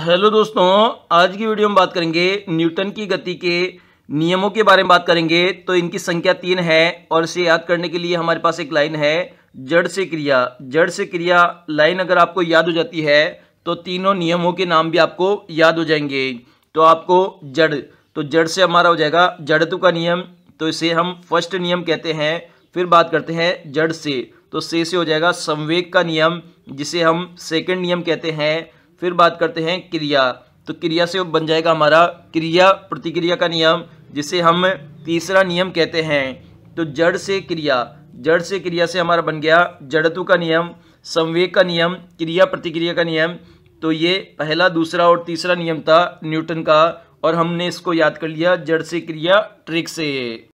hello दोस्तों आज की वीडियो में बात करेंगे न्यूटन की गति के नियमों के बारे में बात करेंगे तो इनकी संख्या तीन है और इसे याद करने के लिए हमारे पास एक लाइन है जड़ से क्रिया जड़ से क्रिया लाइन अगर आपको याद हो जाती है तो तीनों नियमों के नाम भी आपको याद हो जाएंगे तो आपको जड़ तो जड़ से हमारा हो जाएगा जड़तु का नियम तो इसे हम फर्स्ट नियम कहते हैं फिर बात करते हैं जड़ से तो से से हो जाएगा संवेग का नियम जिसे हम सेकेंड नियम कहते हैं फिर बात करते हैं क्रिया तो क्रिया से बन जाएगा हमारा क्रिया प्रतिक्रिया का नियम जिसे हम तीसरा नियम कहते हैं तो जड़ से क्रिया जड़ से क्रिया से हमारा बन गया जड़तु का नियम संवेग का नियम क्रिया प्रतिक्रिया का नियम तो ये पहला दूसरा और तीसरा नियम था न्यूटन का और हमने इसको याद कर लिया जड़ से क्रिया ट्रिक से